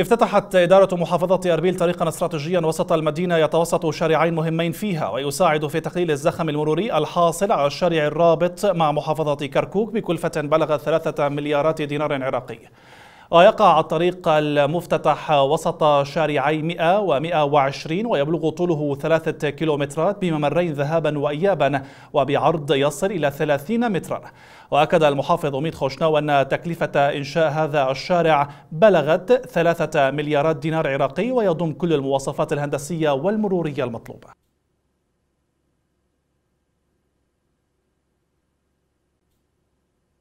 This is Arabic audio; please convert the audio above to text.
افتتحت إدارة محافظة أربيل طريقا استراتيجيا وسط المدينة يتوسط شارعين مهمين فيها ويساعد في تقليل الزخم المروري الحاصل على الشارع الرابط مع محافظة كركوك بكلفة بلغت 3 مليارات دينار عراقي ويقع الطريق المفتتح وسط شارعي 100 و 120 ويبلغ طوله ثلاثة كيلومترات بممرين ذهابا وإيابا وبعرض يصل إلى 30 مترا وأكد المحافظ أميد خوشناو أن تكلفة إنشاء هذا الشارع بلغت ثلاثة مليارات دينار عراقي ويضم كل المواصفات الهندسية والمرورية المطلوبة